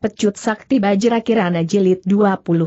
Pecut Sakti Bajra Kirana Jilid 21.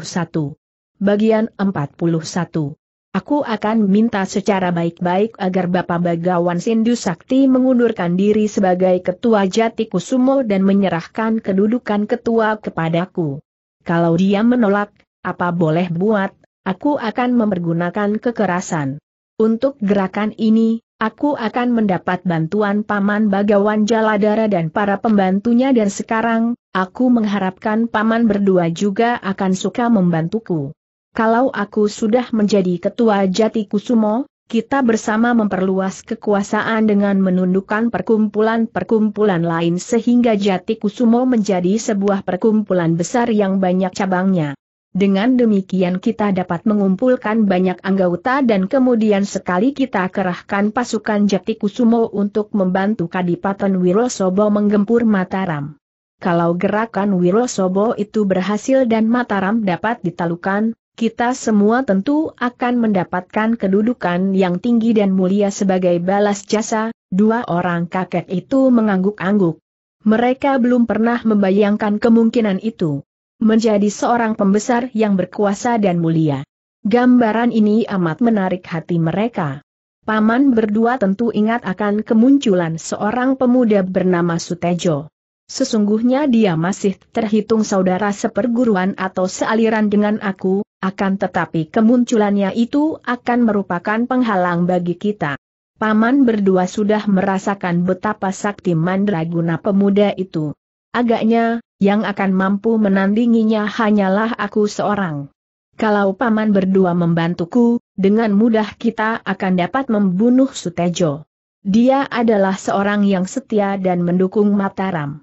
Bagian 41. Aku akan minta secara baik-baik agar Bapak Bagawan Sindu Sakti mengundurkan diri sebagai Ketua Jati Kusumo dan menyerahkan kedudukan Ketua kepadaku. Kalau dia menolak, apa boleh buat, aku akan mempergunakan kekerasan. Untuk gerakan ini, aku akan mendapat bantuan Paman Bagawan Jaladara dan para pembantunya dan sekarang, Aku mengharapkan paman berdua juga akan suka membantuku. Kalau aku sudah menjadi ketua jati kusumo, kita bersama memperluas kekuasaan dengan menundukkan perkumpulan-perkumpulan lain sehingga Jati Kusumo menjadi sebuah perkumpulan besar yang banyak cabangnya. Dengan demikian kita dapat mengumpulkan banyak anggota dan kemudian sekali kita kerahkan pasukan Jati Kusumo untuk membantu Kadipaten Wirosobo menggempur Mataram. Kalau gerakan Wirosobo itu berhasil dan Mataram dapat ditalukan, kita semua tentu akan mendapatkan kedudukan yang tinggi dan mulia sebagai balas jasa, dua orang kakek itu mengangguk-angguk. Mereka belum pernah membayangkan kemungkinan itu. Menjadi seorang pembesar yang berkuasa dan mulia. Gambaran ini amat menarik hati mereka. Paman berdua tentu ingat akan kemunculan seorang pemuda bernama Sutejo. Sesungguhnya dia masih terhitung saudara seperguruan atau sealiran dengan aku, akan tetapi kemunculannya itu akan merupakan penghalang bagi kita. Paman berdua sudah merasakan betapa sakti mandraguna pemuda itu. Agaknya, yang akan mampu menandinginya hanyalah aku seorang. Kalau paman berdua membantuku, dengan mudah kita akan dapat membunuh Sutejo. Dia adalah seorang yang setia dan mendukung Mataram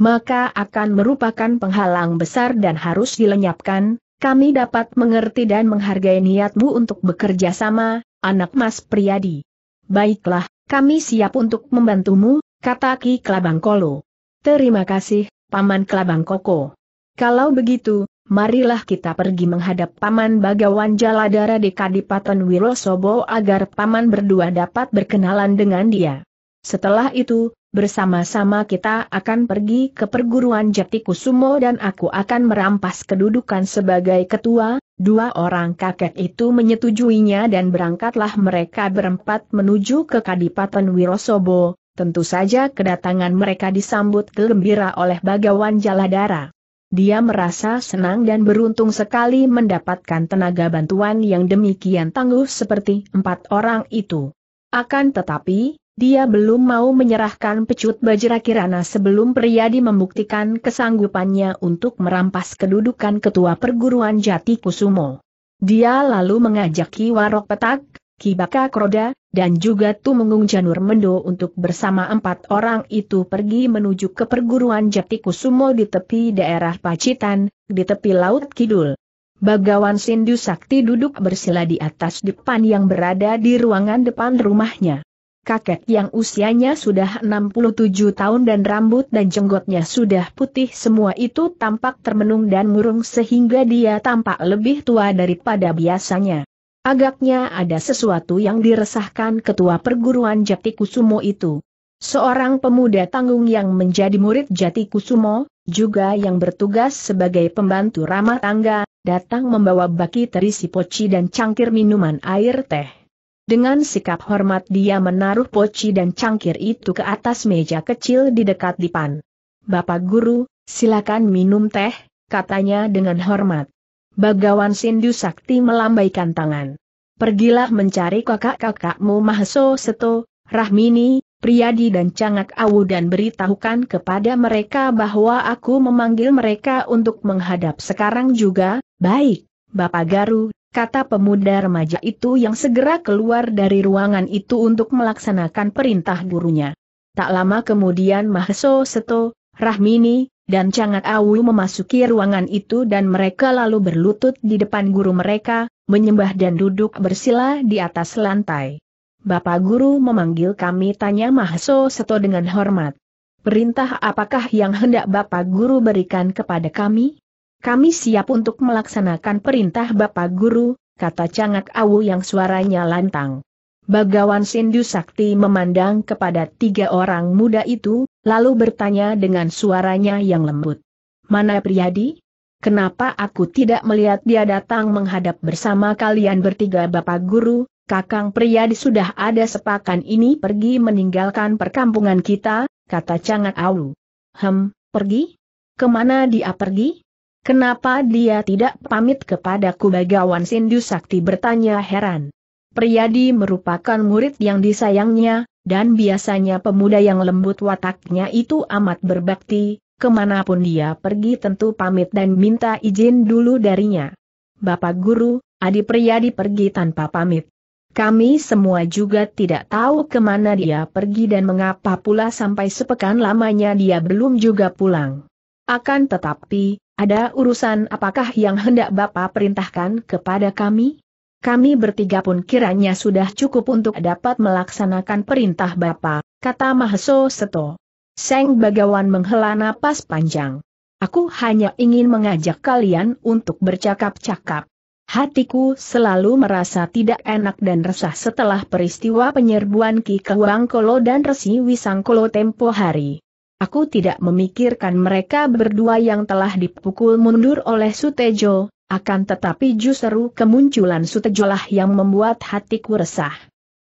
maka akan merupakan penghalang besar dan harus dilenyapkan, kami dapat mengerti dan menghargai niatmu untuk bekerja sama, anak Mas Priyadi. Baiklah, kami siap untuk membantumu, kata Ki Kelabang Kolo. Terima kasih, Paman Kelabang Koko. Kalau begitu, marilah kita pergi menghadap Paman Bagawan Jaladara di Kadipaten Wirosobo agar Paman berdua dapat berkenalan dengan dia. Setelah itu, bersama-sama kita akan pergi ke perguruan Jati Kusumo dan aku akan merampas kedudukan sebagai ketua, dua orang kakek itu menyetujuinya dan berangkatlah mereka berempat menuju ke Kadipaten Wirosobo, tentu saja kedatangan mereka disambut gembira oleh Bagawan Jaladara. Dia merasa senang dan beruntung sekali mendapatkan tenaga bantuan yang demikian tangguh seperti empat orang itu. Akan tetapi, dia belum mau menyerahkan pecut Bajra Kirana sebelum Priyadi membuktikan kesanggupannya untuk merampas kedudukan ketua perguruan Jati Kusumo. Dia lalu mengajak Ki Warok Petak, Ki Baka Kroda, dan juga Tumenggung Janur Mendo untuk bersama empat orang itu pergi menuju ke perguruan Jati Kusumo di tepi daerah Pacitan, di tepi Laut Kidul. Bagawan Sindu Sakti duduk bersila di atas depan yang berada di ruangan depan rumahnya kakek yang usianya sudah 67 tahun dan rambut dan jenggotnya sudah putih semua itu tampak termenung dan murung sehingga dia tampak lebih tua daripada biasanya. Agaknya ada sesuatu yang diresahkan ketua perguruan Jati Kusumo itu. Seorang pemuda tanggung yang menjadi murid Jati Kusumo, juga yang bertugas sebagai pembantu ramah tangga, datang membawa baki terisi poci dan cangkir minuman air teh. Dengan sikap hormat dia menaruh poci dan cangkir itu ke atas meja kecil di dekat dipan. Bapak Guru, silakan minum teh, katanya dengan hormat. Bagawan Sindu Sakti melambaikan tangan. Pergilah mencari kakak-kakakmu Mahaso Seto, Rahmini, Priyadi dan Cangak Awu dan beritahukan kepada mereka bahwa aku memanggil mereka untuk menghadap sekarang juga, baik, Bapak Garu, kata pemuda remaja itu yang segera keluar dari ruangan itu untuk melaksanakan perintah gurunya. Tak lama kemudian Mahso Seto, Rahmini, dan Cangat Awu memasuki ruangan itu dan mereka lalu berlutut di depan guru mereka, menyembah dan duduk bersila di atas lantai. Bapak guru memanggil kami tanya Mahso Seto dengan hormat. Perintah apakah yang hendak Bapak Guru berikan kepada kami? Kami siap untuk melaksanakan perintah Bapak Guru, kata Cangak Awu yang suaranya lantang. Bagawan Sindu Sakti memandang kepada tiga orang muda itu, lalu bertanya dengan suaranya yang lembut. Mana Priyadi? Kenapa aku tidak melihat dia datang menghadap bersama kalian bertiga Bapak Guru, Kakang Priyadi sudah ada sepakan ini pergi meninggalkan perkampungan kita, kata Cangak Awu. Hem, pergi? Kemana dia pergi? Kenapa dia tidak pamit kepadaku bagawan Sindu Sakti bertanya heran. Priyadi merupakan murid yang disayangnya, dan biasanya pemuda yang lembut wataknya itu amat berbakti, kemanapun dia pergi tentu pamit dan minta izin dulu darinya. Bapak Guru, Adi Priyadi pergi tanpa pamit. Kami semua juga tidak tahu kemana dia pergi dan mengapa pula sampai sepekan lamanya dia belum juga pulang. Akan tetapi, ada urusan apakah yang hendak Bapak perintahkan kepada kami? Kami bertiga pun kiranya sudah cukup untuk dapat melaksanakan perintah Bapak, kata Maheso Seto. Seng Bagawan menghela napas panjang. Aku hanya ingin mengajak kalian untuk bercakap-cakap. Hatiku selalu merasa tidak enak dan resah setelah peristiwa penyerbuan Ki Kewangkolo dan Resi Wisangkolo tempo hari. Aku tidak memikirkan mereka berdua yang telah dipukul mundur oleh Sutejo, akan tetapi justru kemunculan Sutejolah yang membuat hatiku resah.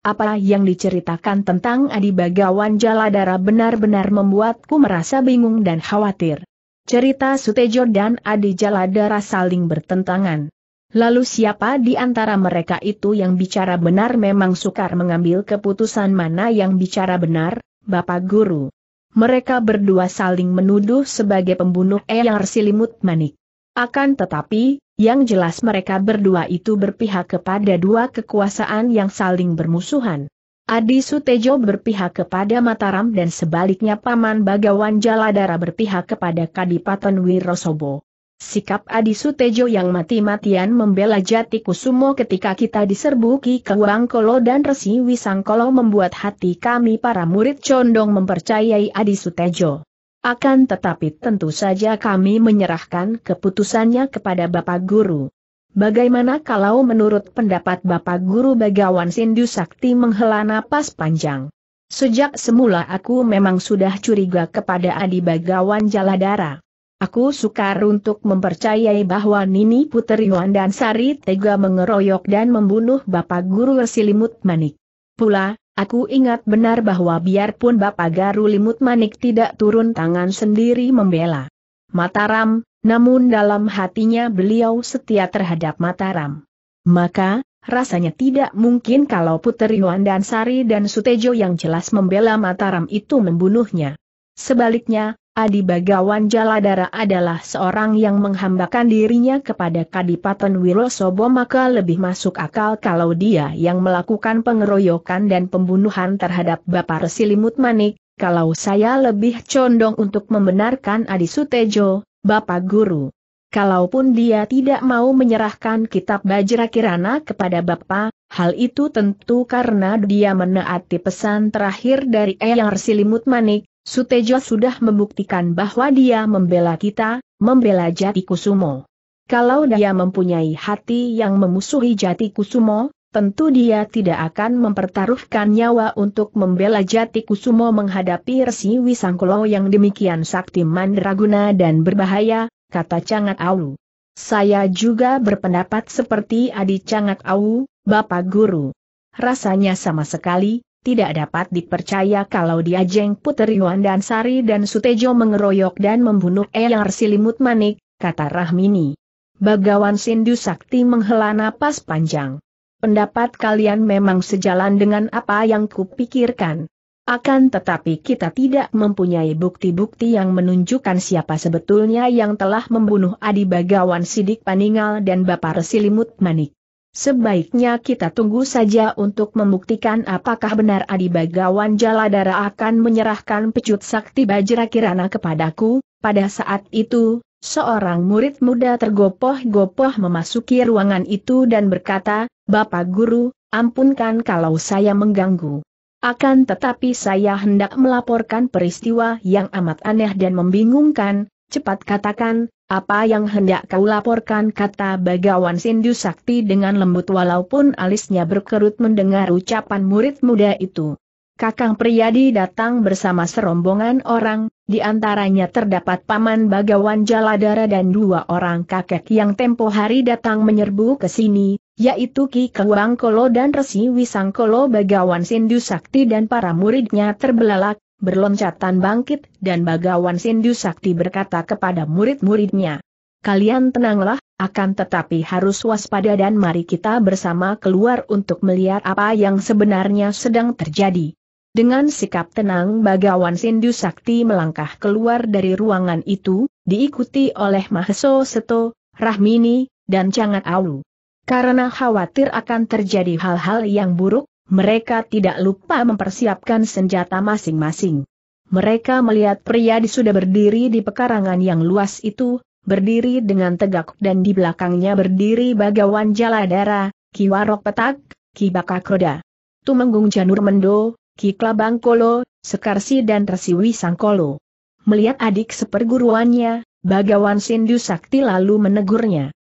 Apa yang diceritakan tentang Adi Bagawan Jaladara benar-benar membuatku merasa bingung dan khawatir. Cerita Sutejo dan Adi Jaladara saling bertentangan. Lalu siapa di antara mereka itu yang bicara benar memang sukar mengambil keputusan mana yang bicara benar, Bapak Guru. Mereka berdua saling menuduh sebagai pembunuh Eyar Silimut Manik. Akan tetapi, yang jelas mereka berdua itu berpihak kepada dua kekuasaan yang saling bermusuhan. Adi Sutejo berpihak kepada Mataram dan sebaliknya Paman Bagawan Jaladara berpihak kepada Kadipaten Wirosobo. Sikap Adi Sutejo yang mati-matian membela Jati Kusumo ketika kita diserbu Ki Kewang dan Resi Wisangkolo membuat hati kami para murid condong mempercayai Adi Sutejo. Akan tetapi tentu saja kami menyerahkan keputusannya kepada Bapak Guru. Bagaimana kalau menurut pendapat Bapak Guru Bagawan Sindu Sakti menghela napas panjang? Sejak semula aku memang sudah curiga kepada Adi Bagawan Jaladara. Aku sukar untuk mempercayai bahwa Nini Puteri Yuan dan Sari tega mengeroyok dan membunuh Bapak Guru Silimut Manik. Pula, aku ingat benar bahwa biarpun Bapak Garu Limut Manik tidak turun tangan sendiri membela Mataram, namun dalam hatinya beliau setia terhadap Mataram. Maka, rasanya tidak mungkin kalau Puteri Yuan dan Sari dan Sutejo yang jelas membela Mataram itu membunuhnya. Sebaliknya, Adi Bagawan Jaladara adalah seorang yang menghambakan dirinya kepada Kadipaten Wirosobo maka lebih masuk akal kalau dia yang melakukan pengeroyokan dan pembunuhan terhadap Bapak Resilimut Manik, kalau saya lebih condong untuk membenarkan Adi Sutejo, Bapak Guru. Kalaupun dia tidak mau menyerahkan kitab Bajra Kirana kepada Bapak, hal itu tentu karena dia menaati pesan terakhir dari Eyang Resilimut Manik, Sutejo sudah membuktikan bahwa dia membela kita, membela Jati Kusumo. Kalau dia mempunyai hati yang memusuhi Jati Kusumo, tentu dia tidak akan mempertaruhkan nyawa untuk membela Jati Kusumo menghadapi Resi Wisangkolo yang demikian sakti mandraguna dan berbahaya, kata Cangat Au. Saya juga berpendapat seperti Adi Cangat Au, Bapak Guru. Rasanya sama sekali, tidak dapat dipercaya kalau dia jeng Puteri Yuan dan Sari dan Sutejo mengeroyok dan membunuh Eyang Silimut Manik, kata Rahmini. Bagawan Sindu Sakti menghela napas panjang. Pendapat kalian memang sejalan dengan apa yang kupikirkan. Akan tetapi kita tidak mempunyai bukti-bukti yang menunjukkan siapa sebetulnya yang telah membunuh Adi Bagawan Sidik Paningal dan Bapak Resilimut Manik. Sebaiknya kita tunggu saja untuk membuktikan apakah benar Adi Bagawan Jaladara akan menyerahkan pecut sakti Bajra Kirana kepadaku. Pada saat itu, seorang murid muda tergopoh-gopoh memasuki ruangan itu dan berkata, Bapak Guru, ampunkan kalau saya mengganggu. Akan tetapi saya hendak melaporkan peristiwa yang amat aneh dan membingungkan, cepat katakan, apa yang hendak kau laporkan kata Bagawan Sindu Sakti dengan lembut walaupun alisnya berkerut mendengar ucapan murid muda itu. Kakang Priyadi datang bersama serombongan orang, di antaranya terdapat Paman Bagawan Jaladara dan dua orang kakek yang tempo hari datang menyerbu ke sini, yaitu Ki Kewangkolo dan Resi Wisangkolo Bagawan Sindu Sakti dan para muridnya terbelalak, berloncatan bangkit, dan Bagawan Sindu Sakti berkata kepada murid-muridnya. Kalian tenanglah, akan tetapi harus waspada dan mari kita bersama keluar untuk melihat apa yang sebenarnya sedang terjadi. Dengan sikap tenang Bagawan Sindu Sakti melangkah keluar dari ruangan itu, diikuti oleh Maheso Seto, Rahmini, dan Changat Aulu. Karena khawatir akan terjadi hal-hal yang buruk, mereka tidak lupa mempersiapkan senjata masing-masing. Mereka melihat pria di sudah berdiri di pekarangan yang luas itu, berdiri dengan tegak dan di belakangnya berdiri bagawan jaladara, kiwarok petak, Ki Bakakroda, Tumenggung Janur Mendo, Ki Klabang Kolo, Sekarsi dan Resiwi Sangkolo. Melihat adik seperguruannya, Bagawan Sindu Sakti lalu menegurnya.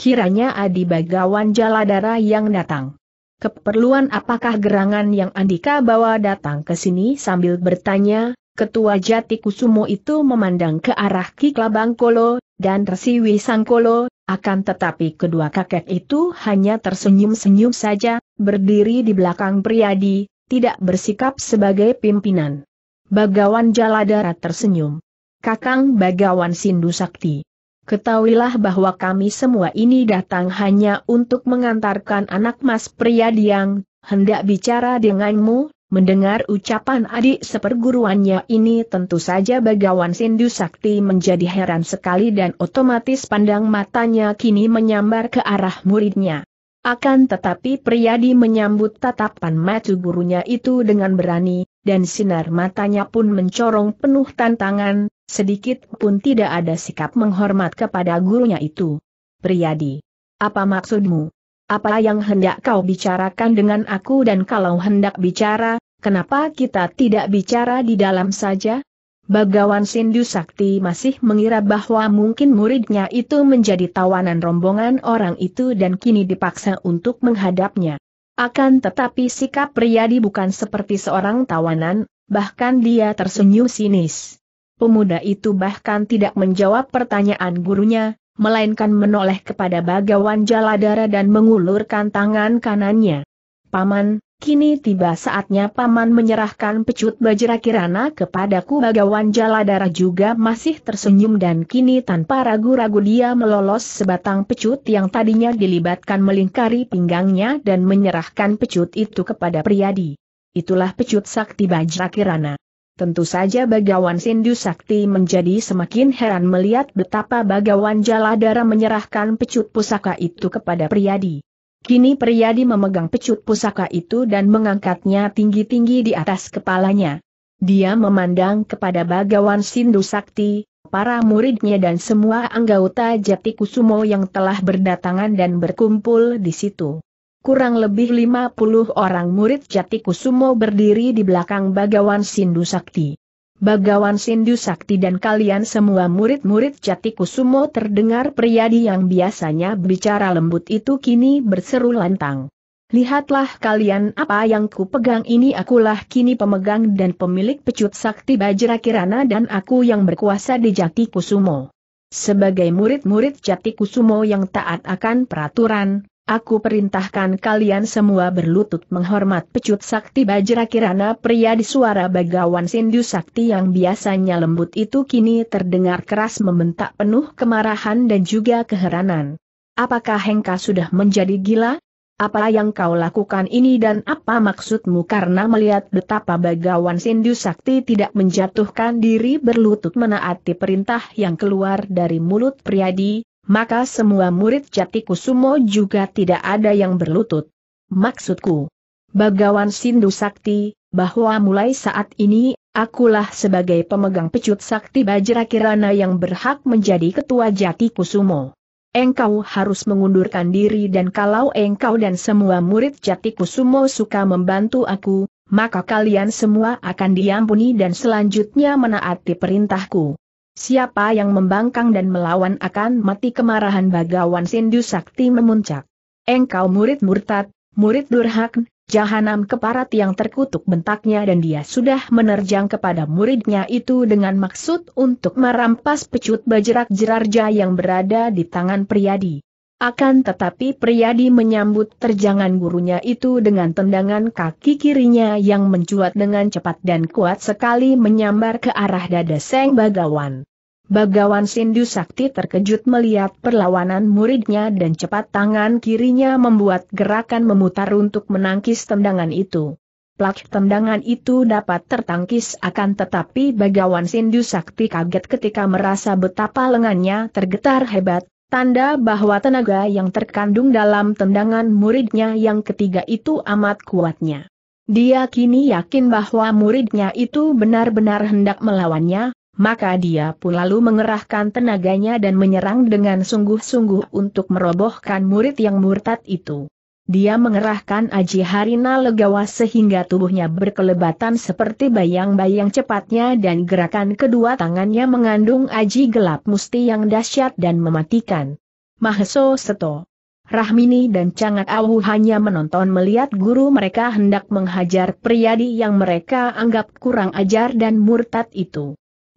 Kiranya Adi Bagawan Jaladara yang datang keperluan apakah gerangan yang Andika bawa datang ke sini sambil bertanya, Ketua Jati Kusumo itu memandang ke arah Ki Klabangkolo, dan Resiwi Sangkolo, akan tetapi kedua kakek itu hanya tersenyum-senyum saja, berdiri di belakang Priadi, tidak bersikap sebagai pimpinan. Bagawan Jaladara tersenyum. Kakang Bagawan Sindu Sakti. Ketahuilah bahwa kami semua ini datang hanya untuk mengantarkan anak mas pria yang hendak bicara denganmu, mendengar ucapan adik seperguruannya ini tentu saja Bagawan Sindu Sakti menjadi heran sekali dan otomatis pandang matanya kini menyambar ke arah muridnya. Akan tetapi Priyadi menyambut tatapan matu gurunya itu dengan berani, dan sinar matanya pun mencorong penuh tantangan, sedikit pun tidak ada sikap menghormat kepada gurunya itu. Priyadi, apa maksudmu? Apa yang hendak kau bicarakan dengan aku dan kalau hendak bicara, kenapa kita tidak bicara di dalam saja? Bagawan Sindu Sakti masih mengira bahwa mungkin muridnya itu menjadi tawanan rombongan orang itu dan kini dipaksa untuk menghadapnya. Akan tetapi sikap Priyadi bukan seperti seorang tawanan, bahkan dia tersenyum sinis. Pemuda itu bahkan tidak menjawab pertanyaan gurunya, melainkan menoleh kepada bagawan jaladara dan mengulurkan tangan kanannya. Paman, Kini tiba saatnya paman menyerahkan pecut bajra kirana kepadaku bagawan jaladara juga masih tersenyum dan kini tanpa ragu-ragu dia melolos sebatang pecut yang tadinya dilibatkan melingkari pinggangnya dan menyerahkan pecut itu kepada Priyadi. Itulah pecut sakti bajra kirana. Tentu saja bagawan Sindu Sakti menjadi semakin heran melihat betapa bagawan jaladara menyerahkan pecut pusaka itu kepada Priyadi. Kini Priyadi memegang pecut pusaka itu dan mengangkatnya tinggi-tinggi di atas kepalanya. Dia memandang kepada Bagawan Sindu Sakti, para muridnya dan semua anggota Jati Kusumo yang telah berdatangan dan berkumpul di situ. Kurang lebih 50 orang murid Jati Kusumo berdiri di belakang Bagawan Sindu Sakti. Bagawan Sindu Sakti dan kalian semua murid-murid Jati Kusumo terdengar priadi yang biasanya bicara lembut itu kini berseru lantang. Lihatlah kalian apa yang kupegang ini akulah kini pemegang dan pemilik pecut sakti Bajra Kirana dan aku yang berkuasa di Jati Kusumo. Sebagai murid-murid Jati Kusumo yang taat akan peraturan, Aku perintahkan kalian semua berlutut menghormat pecut sakti Bajra Kirana pria di suara bagawan sindu sakti yang biasanya lembut itu kini terdengar keras membentak penuh kemarahan dan juga keheranan. Apakah Hengka sudah menjadi gila? Apa yang kau lakukan ini dan apa maksudmu karena melihat betapa bagawan sindu sakti tidak menjatuhkan diri berlutut menaati perintah yang keluar dari mulut priadi, maka semua murid Jati Kusumo juga tidak ada yang berlutut. Maksudku, Bagawan Sindu Sakti, bahwa mulai saat ini, akulah sebagai pemegang pecut Sakti Bajra Kirana yang berhak menjadi ketua Jati Kusumo. Engkau harus mengundurkan diri dan kalau engkau dan semua murid Jati Kusumo suka membantu aku, maka kalian semua akan diampuni dan selanjutnya menaati perintahku. Siapa yang membangkang dan melawan akan mati kemarahan bagawan Sindu Sakti memuncak. Engkau murid murtad, murid durhak, jahanam keparat yang terkutuk bentaknya dan dia sudah menerjang kepada muridnya itu dengan maksud untuk merampas pecut bajerak jerarja yang berada di tangan priadi. Akan tetapi Priyadi menyambut terjangan gurunya itu dengan tendangan kaki kirinya yang mencuat dengan cepat dan kuat sekali menyambar ke arah dada Seng Bagawan. Bagawan Sindu Sakti terkejut melihat perlawanan muridnya dan cepat tangan kirinya membuat gerakan memutar untuk menangkis tendangan itu. Plak tendangan itu dapat tertangkis akan tetapi Bagawan Sindu Sakti kaget ketika merasa betapa lengannya tergetar hebat, Tanda bahwa tenaga yang terkandung dalam tendangan muridnya yang ketiga itu amat kuatnya. Dia kini yakin bahwa muridnya itu benar-benar hendak melawannya, maka dia pun lalu mengerahkan tenaganya dan menyerang dengan sungguh-sungguh untuk merobohkan murid yang murtad itu dia mengerahkan Aji Harina Legawa sehingga tubuhnya berkelebatan seperti bayang-bayang cepatnya dan gerakan kedua tangannya mengandung Aji gelap musti yang dahsyat dan mematikan. Maheso Seto. Rahmini dan Cangat Awu hanya menonton melihat guru mereka hendak menghajar priadi yang mereka anggap kurang ajar dan murtad itu.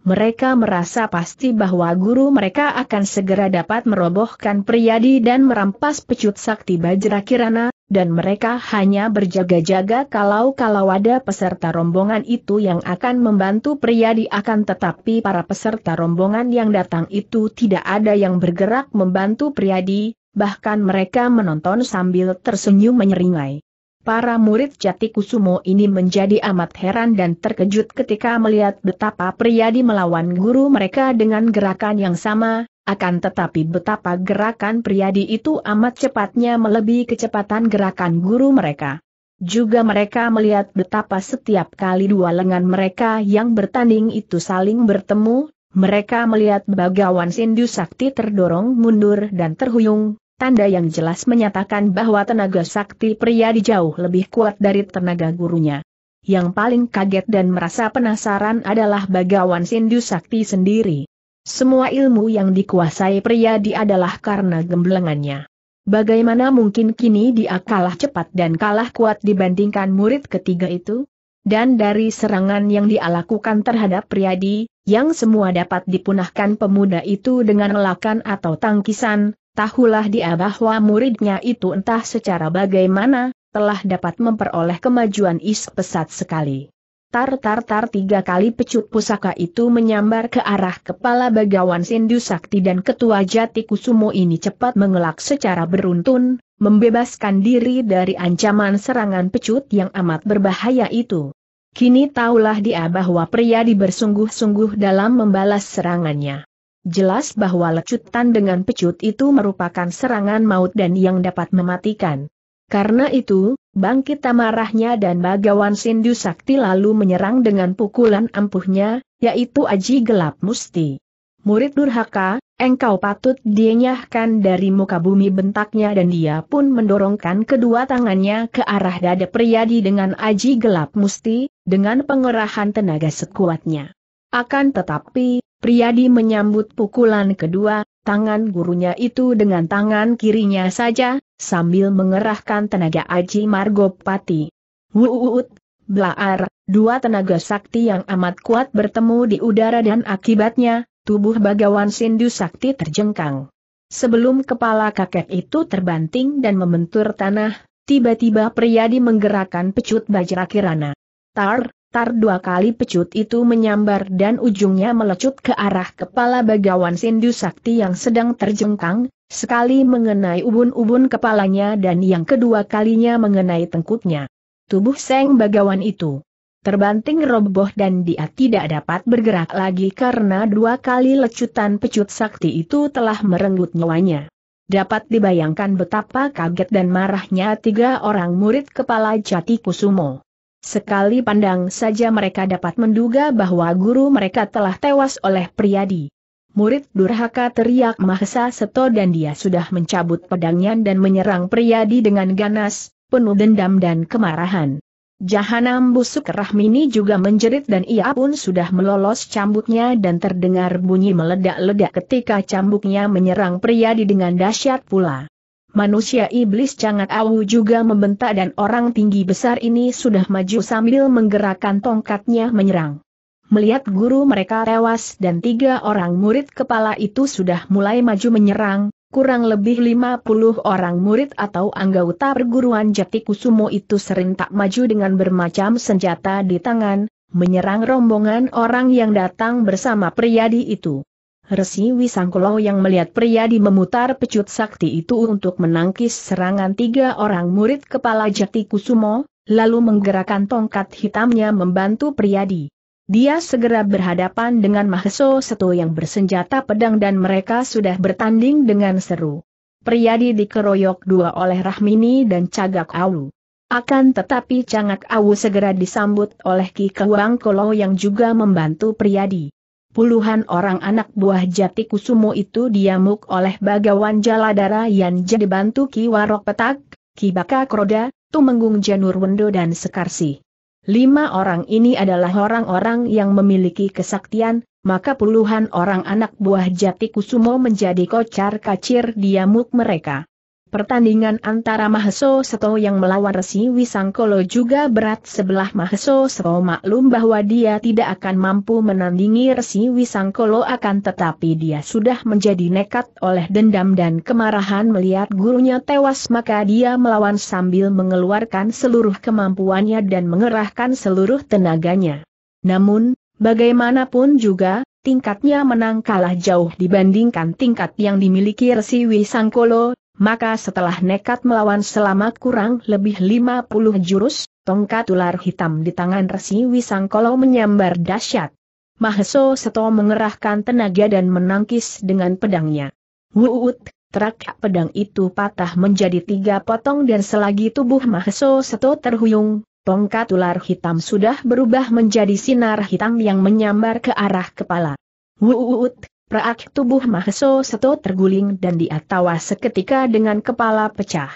Mereka merasa pasti bahwa guru mereka akan segera dapat merobohkan Priyadi dan merampas pecut sakti Bajra Kirana, dan mereka hanya berjaga-jaga kalau-kalau ada peserta rombongan itu yang akan membantu Priyadi akan tetapi para peserta rombongan yang datang itu tidak ada yang bergerak membantu Priyadi, bahkan mereka menonton sambil tersenyum menyeringai. Para murid jati kusumo ini menjadi amat heran dan terkejut ketika melihat betapa Priyadi melawan guru mereka dengan gerakan yang sama, akan tetapi betapa gerakan Priyadi itu amat cepatnya melebihi kecepatan gerakan guru mereka. Juga mereka melihat betapa setiap kali dua lengan mereka yang bertanding itu saling bertemu, mereka melihat bagawan Sindu Sakti terdorong mundur dan terhuyung, tanda yang jelas menyatakan bahwa tenaga sakti pria di jauh lebih kuat dari tenaga gurunya. Yang paling kaget dan merasa penasaran adalah bagawan Sindu Sakti sendiri. Semua ilmu yang dikuasai pria di adalah karena gemblengannya. Bagaimana mungkin kini dia kalah cepat dan kalah kuat dibandingkan murid ketiga itu? dan dari serangan yang dia terhadap Priadi, yang semua dapat dipunahkan pemuda itu dengan lelakan atau tangkisan, tahulah dia bahwa muridnya itu entah secara bagaimana, telah dapat memperoleh kemajuan is pesat sekali. Tar-tar-tar tiga kali pecut pusaka itu menyambar ke arah kepala Bagawan Sindu Sakti dan Ketua Jati Kusumo ini cepat mengelak secara beruntun, membebaskan diri dari ancaman serangan pecut yang amat berbahaya itu. Kini taulah dia bahwa pria di bersungguh-sungguh dalam membalas serangannya. Jelas bahwa lecutan dengan pecut itu merupakan serangan maut dan yang dapat mematikan. Karena itu, bangkit amarahnya dan bagawan Sindu Sakti lalu menyerang dengan pukulan ampuhnya, yaitu Aji Gelap Musti. Murid durhaka, Engkau patut dienyahkan dari muka bumi bentaknya dan dia pun mendorongkan kedua tangannya ke arah dada Priyadi dengan aji gelap musti, dengan pengerahan tenaga sekuatnya. Akan tetapi, Priyadi menyambut pukulan kedua, tangan gurunya itu dengan tangan kirinya saja, sambil mengerahkan tenaga aji Margopati. Wuut, blaar, dua tenaga sakti yang amat kuat bertemu di udara dan akibatnya, tubuh bagawan Sindu Sakti terjengkang. Sebelum kepala kakek itu terbanting dan membentur tanah, tiba-tiba Priyadi menggerakkan pecut Bajra Kirana. Tar, tar dua kali pecut itu menyambar dan ujungnya melecut ke arah kepala bagawan Sindu Sakti yang sedang terjengkang, sekali mengenai ubun-ubun kepalanya dan yang kedua kalinya mengenai tengkuknya. Tubuh Seng Bagawan itu terbanting roboh dan dia tidak dapat bergerak lagi karena dua kali lecutan pecut sakti itu telah merenggut nyawanya. Dapat dibayangkan betapa kaget dan marahnya tiga orang murid kepala jati kusumo. Sekali pandang saja mereka dapat menduga bahwa guru mereka telah tewas oleh priadi. Murid durhaka teriak Mahesa Seto dan dia sudah mencabut pedangnya dan menyerang priadi dengan ganas, penuh dendam dan kemarahan. Jahanam busuk Rahmini juga menjerit dan ia pun sudah melolos cambuknya dan terdengar bunyi meledak-ledak ketika cambuknya menyerang pria di dengan dahsyat pula. Manusia iblis cangat awu juga membentak dan orang tinggi besar ini sudah maju sambil menggerakkan tongkatnya menyerang. Melihat guru mereka tewas dan tiga orang murid kepala itu sudah mulai maju menyerang, kurang lebih 50 orang murid atau anggota perguruan Jati Kusumo itu tak maju dengan bermacam senjata di tangan, menyerang rombongan orang yang datang bersama Priyadi itu. Resi Wisangkulo yang melihat Priyadi memutar pecut sakti itu untuk menangkis serangan tiga orang murid kepala Jati Kusumo, lalu menggerakkan tongkat hitamnya membantu Priyadi. Dia segera berhadapan dengan Maheso Seto yang bersenjata pedang dan mereka sudah bertanding dengan seru. Priyadi dikeroyok dua oleh Rahmini dan Cagak Awu. Akan tetapi Cagak Awu segera disambut oleh Ki Kewang Kolo yang juga membantu Priyadi. Puluhan orang anak buah Jati Kusumo itu diamuk oleh Bagawan Jaladara yang jadi bantu Ki Warok Petak, Ki Baka Kroda, Tumenggung Janur Wendo dan Sekarsi. Lima orang ini adalah orang-orang yang memiliki kesaktian, maka puluhan orang anak buah jati kusumo menjadi kocar kacir diamuk mereka. Pertandingan antara Maheso Seto yang melawan Resi Wisangkolo juga berat sebelah Maheso Seto maklum bahwa dia tidak akan mampu menandingi Resi Wisangkolo akan tetapi dia sudah menjadi nekat oleh dendam dan kemarahan melihat gurunya tewas maka dia melawan sambil mengeluarkan seluruh kemampuannya dan mengerahkan seluruh tenaganya. Namun, bagaimanapun juga, tingkatnya menang kalah jauh dibandingkan tingkat yang dimiliki Resi Wisangkolo, maka setelah nekat melawan selama kurang lebih 50 jurus, tongkat ular hitam di tangan Resi Wisangkolo menyambar dahsyat. Maheso Seto mengerahkan tenaga dan menangkis dengan pedangnya. Wuut, terak pedang itu patah menjadi tiga potong dan selagi tubuh Maheso Seto terhuyung, tongkat ular hitam sudah berubah menjadi sinar hitam yang menyambar ke arah kepala. Wuut, Praak tubuh Maheso Seto terguling dan dia seketika dengan kepala pecah.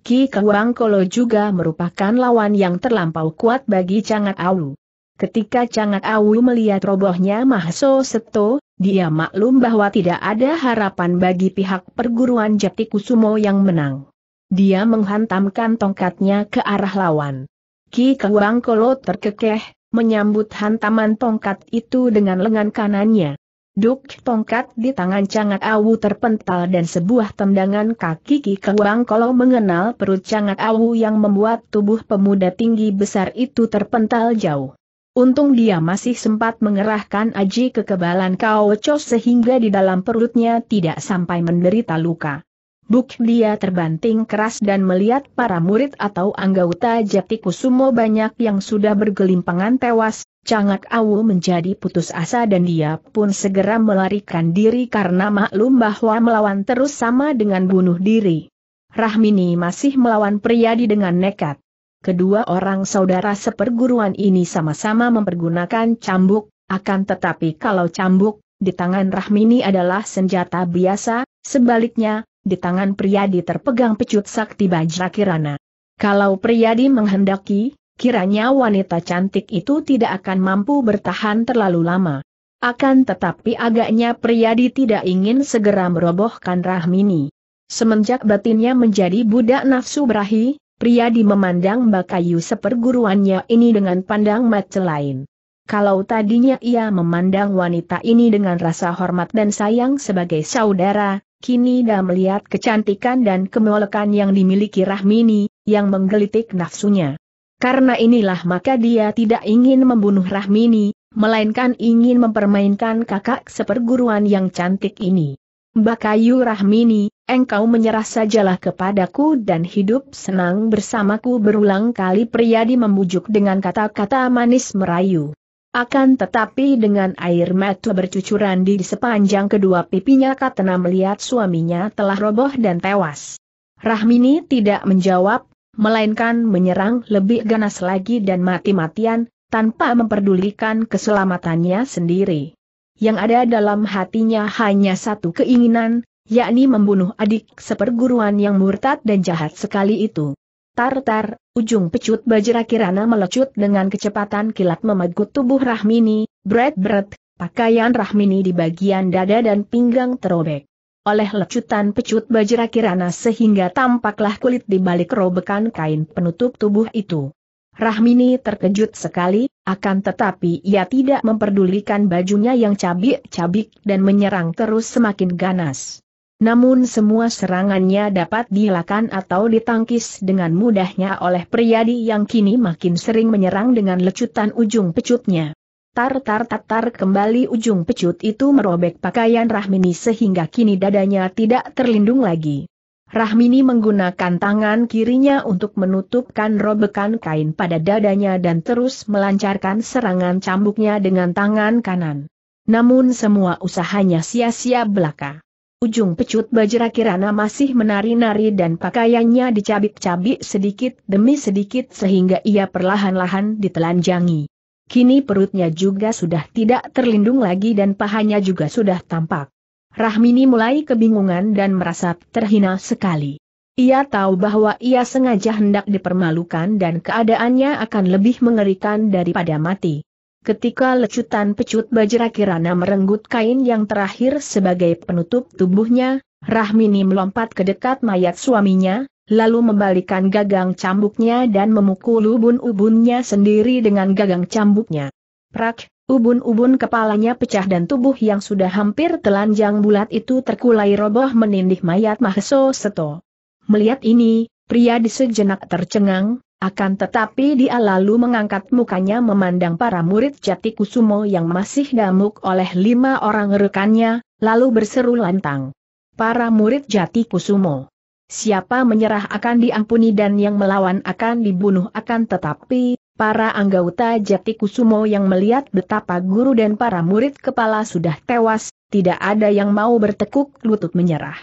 Ki Kawang Kolo juga merupakan lawan yang terlampau kuat bagi Cangat Awu. Ketika Cangat Awu melihat robohnya Maheso Seto, dia maklum bahwa tidak ada harapan bagi pihak perguruan Jati Kusumo yang menang. Dia menghantamkan tongkatnya ke arah lawan. Ki Kawang Kolo terkekeh, menyambut hantaman tongkat itu dengan lengan kanannya. Duk tongkat di tangan Cangat Awu terpental dan sebuah tendangan kaki Ki Kewang kalau mengenal perut Cangat Awu yang membuat tubuh pemuda tinggi besar itu terpental jauh. Untung dia masih sempat mengerahkan aji kekebalan Kao Cho sehingga di dalam perutnya tidak sampai menderita luka. Buk dia terbanting keras dan melihat para murid atau anggota jati banyak yang sudah bergelimpangan tewas, Cangak Awu menjadi putus asa dan dia pun segera melarikan diri karena maklum bahwa melawan terus sama dengan bunuh diri. Rahmini masih melawan Priyadi dengan nekat. Kedua orang saudara seperguruan ini sama-sama mempergunakan cambuk, akan tetapi kalau cambuk, di tangan Rahmini adalah senjata biasa, sebaliknya, di tangan Priyadi terpegang pecut sakti Bajra Kirana. Kalau Priyadi menghendaki, kiranya wanita cantik itu tidak akan mampu bertahan terlalu lama. Akan tetapi agaknya Priyadi tidak ingin segera merobohkan Rahmini. Semenjak batinnya menjadi budak nafsu berahi, Priyadi memandang Bakayu seperguruannya ini dengan pandang mata lain. Kalau tadinya ia memandang wanita ini dengan rasa hormat dan sayang sebagai saudara, Kini dah melihat kecantikan dan kemolekan yang dimiliki Rahmini, yang menggelitik nafsunya. Karena inilah maka dia tidak ingin membunuh Rahmini, melainkan ingin mempermainkan kakak seperguruan yang cantik ini. Bakayu Rahmini, engkau menyerah sajalah kepadaku dan hidup senang bersamaku berulang kali Priyadi membujuk dengan kata-kata manis merayu. Akan tetapi dengan air mata bercucuran di sepanjang kedua pipinya Katena melihat suaminya telah roboh dan tewas. Rahmini tidak menjawab, melainkan menyerang lebih ganas lagi dan mati-matian, tanpa memperdulikan keselamatannya sendiri. Yang ada dalam hatinya hanya satu keinginan, yakni membunuh adik seperguruan yang murtad dan jahat sekali itu. Tartar, ujung pecut bajra kirana melecut dengan kecepatan kilat memegut tubuh Rahmini, bret-bret, pakaian Rahmini di bagian dada dan pinggang terobek. Oleh lecutan pecut bajra kirana sehingga tampaklah kulit di balik robekan kain penutup tubuh itu. Rahmini terkejut sekali, akan tetapi ia tidak memperdulikan bajunya yang cabik-cabik dan menyerang terus semakin ganas. Namun semua serangannya dapat dielakkan atau ditangkis dengan mudahnya oleh Priyadi yang kini makin sering menyerang dengan lecutan ujung pecutnya. Tar-tar-tatar kembali ujung pecut itu merobek pakaian Rahmini sehingga kini dadanya tidak terlindung lagi. Rahmini menggunakan tangan kirinya untuk menutupkan robekan kain pada dadanya dan terus melancarkan serangan cambuknya dengan tangan kanan. Namun semua usahanya sia-sia belaka. Ujung pecut bajra kirana masih menari-nari dan pakaiannya dicabik-cabik sedikit demi sedikit sehingga ia perlahan-lahan ditelanjangi. Kini perutnya juga sudah tidak terlindung lagi dan pahanya juga sudah tampak. Rahmini mulai kebingungan dan merasa terhina sekali. Ia tahu bahwa ia sengaja hendak dipermalukan dan keadaannya akan lebih mengerikan daripada mati. Ketika lecutan pecut bajra kirana merenggut kain yang terakhir sebagai penutup tubuhnya, Rahmini melompat ke dekat mayat suaminya, lalu membalikan gagang cambuknya dan memukul ubun-ubunnya sendiri dengan gagang cambuknya. Prak, ubun-ubun kepalanya pecah dan tubuh yang sudah hampir telanjang bulat itu terkulai roboh menindih mayat Maheso Seto. Melihat ini, pria di sejenak tercengang, akan tetapi dia lalu mengangkat mukanya memandang para murid jati kusumo yang masih damuk oleh lima orang rekannya, lalu berseru lantang. Para murid jati kusumo. Siapa menyerah akan diampuni dan yang melawan akan dibunuh akan tetapi, para anggota jati kusumo yang melihat betapa guru dan para murid kepala sudah tewas, tidak ada yang mau bertekuk lutut menyerah.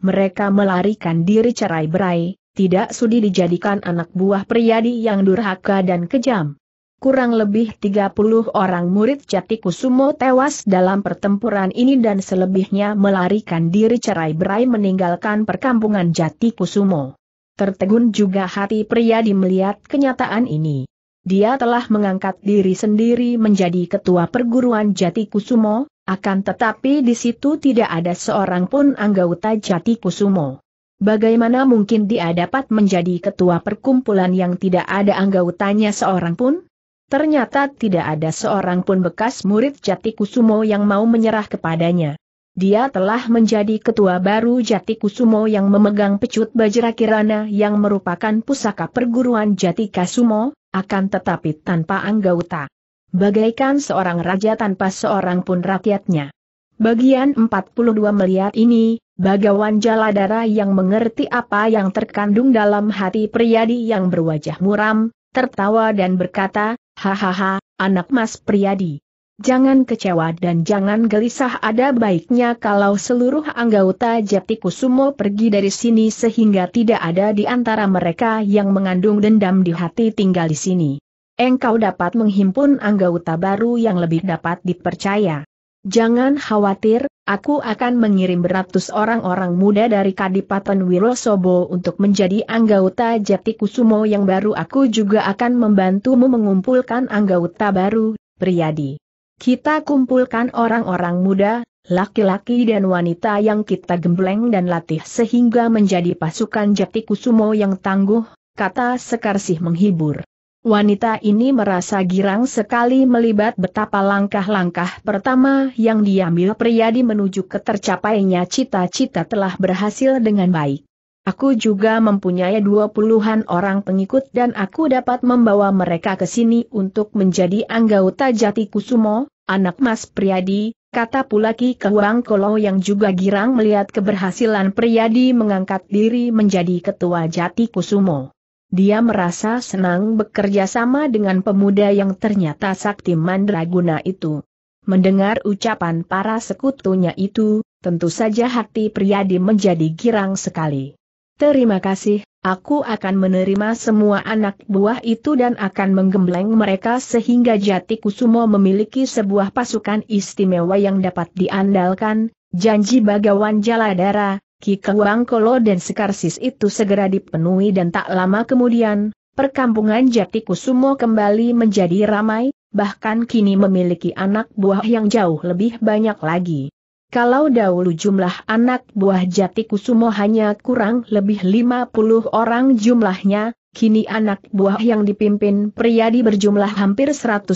Mereka melarikan diri cerai-berai, tidak sudi dijadikan anak buah Priyadi yang durhaka dan kejam. Kurang lebih 30 orang murid Jati Kusumo tewas dalam pertempuran ini dan selebihnya melarikan diri cerai-berai meninggalkan perkampungan Jati Kusumo. Tertegun juga hati Priyadi melihat kenyataan ini. Dia telah mengangkat diri sendiri menjadi ketua perguruan Jati Kusumo, akan tetapi di situ tidak ada seorang pun anggota Jati Kusumo. Bagaimana mungkin dia dapat menjadi ketua perkumpulan yang tidak ada anggotanya seorang pun? Ternyata tidak ada seorang pun bekas murid Jati Kusumo yang mau menyerah kepadanya. Dia telah menjadi ketua baru Jati Kusumo yang memegang pecut Bajra Kirana yang merupakan pusaka perguruan Jati Kasumo, akan tetapi tanpa anggota. Bagaikan seorang raja tanpa seorang pun rakyatnya. Bagian 42 melihat ini, bagawan jaladara yang mengerti apa yang terkandung dalam hati Priyadi yang berwajah muram, tertawa dan berkata, Hahaha, anak mas Priyadi. Jangan kecewa dan jangan gelisah ada baiknya kalau seluruh anggota Kusumo pergi dari sini sehingga tidak ada di antara mereka yang mengandung dendam di hati tinggal di sini. Engkau dapat menghimpun anggota baru yang lebih dapat dipercaya. Jangan khawatir, aku akan mengirim beratus orang-orang muda dari Kadipaten Wirosobo untuk menjadi anggota Jati Kusumo yang baru aku juga akan membantumu mengumpulkan anggota baru, Priyadi. Kita kumpulkan orang-orang muda, laki-laki dan wanita yang kita gembleng dan latih sehingga menjadi pasukan Jati Kusumo yang tangguh, kata Sekarsih menghibur. Wanita ini merasa girang sekali melibat betapa langkah-langkah pertama yang diambil Priyadi menuju ketercapainya cita-cita telah berhasil dengan baik. Aku juga mempunyai dua puluhan orang pengikut dan aku dapat membawa mereka ke sini untuk menjadi anggota jati kusumo, anak mas Priyadi, kata Pulaki Kewang Kolo yang juga girang melihat keberhasilan Priyadi mengangkat diri menjadi ketua jati kusumo. Dia merasa senang bekerja sama dengan pemuda yang ternyata sakti mandraguna itu. Mendengar ucapan para sekutunya itu, tentu saja hati Priyadi menjadi girang sekali. Terima kasih, aku akan menerima semua anak buah itu dan akan menggembleng mereka sehingga Jati Kusumo memiliki sebuah pasukan istimewa yang dapat diandalkan, janji Bagawan Jaladara, Ki Kewang Kolo dan Sekarsis itu segera dipenuhi dan tak lama kemudian, perkampungan Jatikusumo kembali menjadi ramai, bahkan kini memiliki anak buah yang jauh lebih banyak lagi. Kalau dahulu jumlah anak buah Jatikusumo hanya kurang lebih 50 orang jumlahnya, kini anak buah yang dipimpin Priyadi berjumlah hampir 150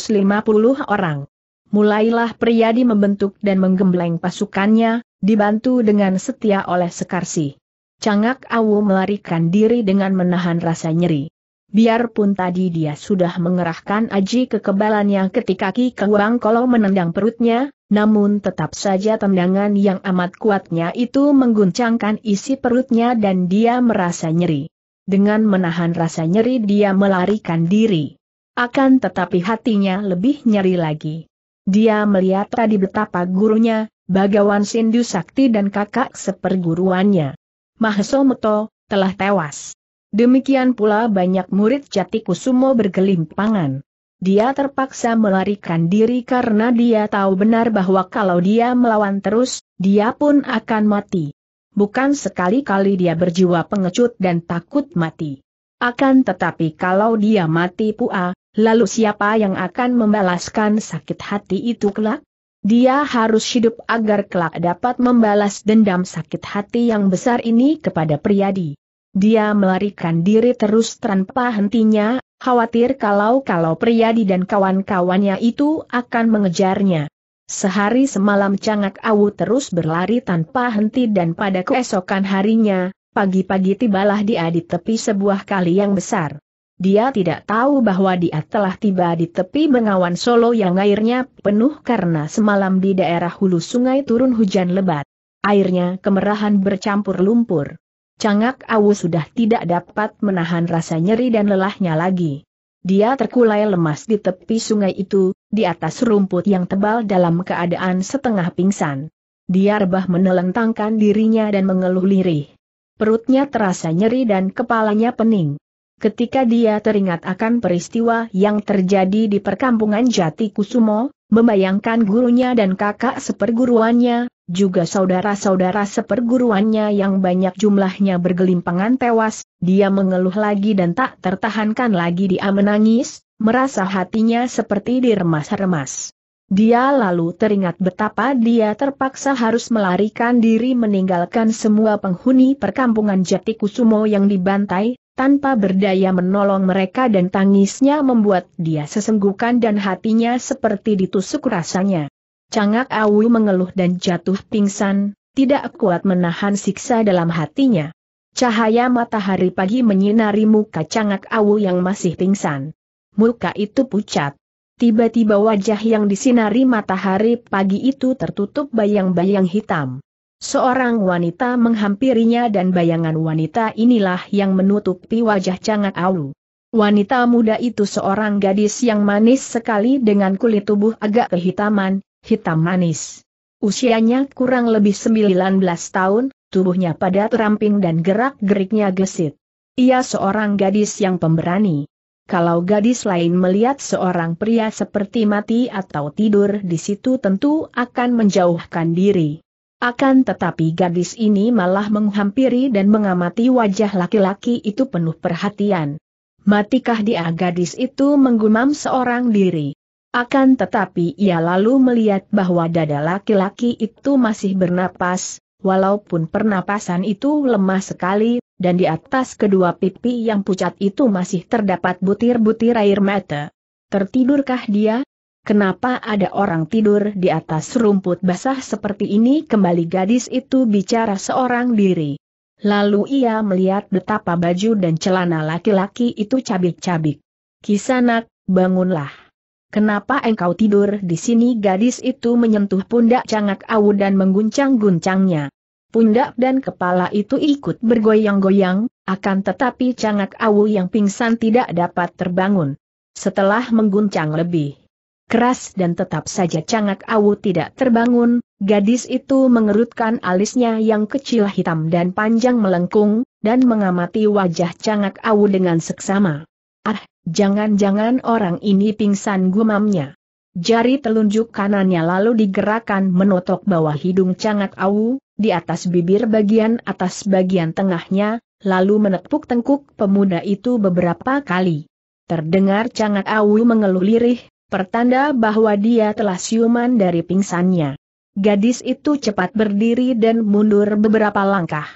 orang. Mulailah Priyadi membentuk dan menggembleng pasukannya, dibantu dengan setia oleh Sekarsi. Cangak Awu melarikan diri dengan menahan rasa nyeri. Biarpun tadi dia sudah mengerahkan aji kekebalannya ketika Ki Kewang kalau menendang perutnya, namun tetap saja tendangan yang amat kuatnya itu mengguncangkan isi perutnya dan dia merasa nyeri. Dengan menahan rasa nyeri dia melarikan diri. Akan tetapi hatinya lebih nyeri lagi. Dia melihat tadi betapa gurunya, Bagawan Sindu Sakti dan kakak seperguruannya. Mahesomoto, telah tewas. Demikian pula banyak murid Jati Kusumo bergelimpangan. Dia terpaksa melarikan diri karena dia tahu benar bahwa kalau dia melawan terus, dia pun akan mati. Bukan sekali-kali dia berjiwa pengecut dan takut mati. Akan tetapi kalau dia mati pua, lalu siapa yang akan membalaskan sakit hati itu kelak? Dia harus hidup agar kelak dapat membalas dendam sakit hati yang besar ini kepada Priyadi. Dia melarikan diri terus tanpa hentinya, khawatir kalau-kalau Priyadi dan kawan-kawannya itu akan mengejarnya. Sehari semalam Cangak Awu terus berlari tanpa henti dan pada keesokan harinya, pagi-pagi tibalah dia di tepi sebuah kali yang besar. Dia tidak tahu bahwa dia telah tiba di tepi bengawan Solo yang airnya penuh karena semalam di daerah hulu sungai turun hujan lebat. Airnya kemerahan bercampur lumpur. Cangak Awu sudah tidak dapat menahan rasa nyeri dan lelahnya lagi. Dia terkulai lemas di tepi sungai itu, di atas rumput yang tebal dalam keadaan setengah pingsan. Dia rebah menelentangkan dirinya dan mengeluh lirih. Perutnya terasa nyeri dan kepalanya pening ketika dia teringat akan peristiwa yang terjadi di perkampungan Jati Kusumo, membayangkan gurunya dan kakak seperguruannya, juga saudara-saudara seperguruannya yang banyak jumlahnya bergelimpangan tewas, dia mengeluh lagi dan tak tertahankan lagi dia menangis, merasa hatinya seperti diremas-remas. Dia lalu teringat betapa dia terpaksa harus melarikan diri meninggalkan semua penghuni perkampungan Jati Kusumo yang dibantai, tanpa berdaya menolong mereka dan tangisnya membuat dia sesenggukan dan hatinya seperti ditusuk rasanya. Cangak Awu mengeluh dan jatuh pingsan, tidak kuat menahan siksa dalam hatinya. Cahaya matahari pagi menyinari muka Cangak Awu yang masih pingsan. Muka itu pucat. Tiba-tiba wajah yang disinari matahari pagi itu tertutup bayang-bayang hitam. Seorang wanita menghampirinya dan bayangan wanita inilah yang menutupi wajah Cangat Au. Wanita muda itu seorang gadis yang manis sekali dengan kulit tubuh agak kehitaman, hitam manis. Usianya kurang lebih 19 tahun, tubuhnya padat ramping dan gerak-geriknya gesit. Ia seorang gadis yang pemberani. Kalau gadis lain melihat seorang pria seperti mati atau tidur di situ tentu akan menjauhkan diri. Akan tetapi gadis ini malah menghampiri dan mengamati wajah laki-laki itu penuh perhatian. Matikah dia gadis itu menggumam seorang diri. Akan tetapi ia lalu melihat bahwa dada laki-laki itu masih bernapas, walaupun pernapasan itu lemah sekali, dan di atas kedua pipi yang pucat itu masih terdapat butir-butir air mata. Tertidurkah dia? Kenapa ada orang tidur di atas rumput basah seperti ini? Kembali gadis itu bicara seorang diri. Lalu ia melihat betapa baju dan celana laki-laki itu cabik-cabik. Kisanak, bangunlah. Kenapa engkau tidur di sini? Gadis itu menyentuh pundak cangak awu dan mengguncang-guncangnya. Pundak dan kepala itu ikut bergoyang-goyang, akan tetapi cangak awu yang pingsan tidak dapat terbangun. Setelah mengguncang lebih keras dan tetap saja cangak awu tidak terbangun, gadis itu mengerutkan alisnya yang kecil hitam dan panjang melengkung, dan mengamati wajah cangak awu dengan seksama. Ah, jangan-jangan orang ini pingsan gumamnya. Jari telunjuk kanannya lalu digerakkan menotok bawah hidung cangak awu, di atas bibir bagian atas bagian tengahnya, lalu menepuk tengkuk pemuda itu beberapa kali. Terdengar cangak awu mengeluh lirih, pertanda bahwa dia telah siuman dari pingsannya. Gadis itu cepat berdiri dan mundur beberapa langkah.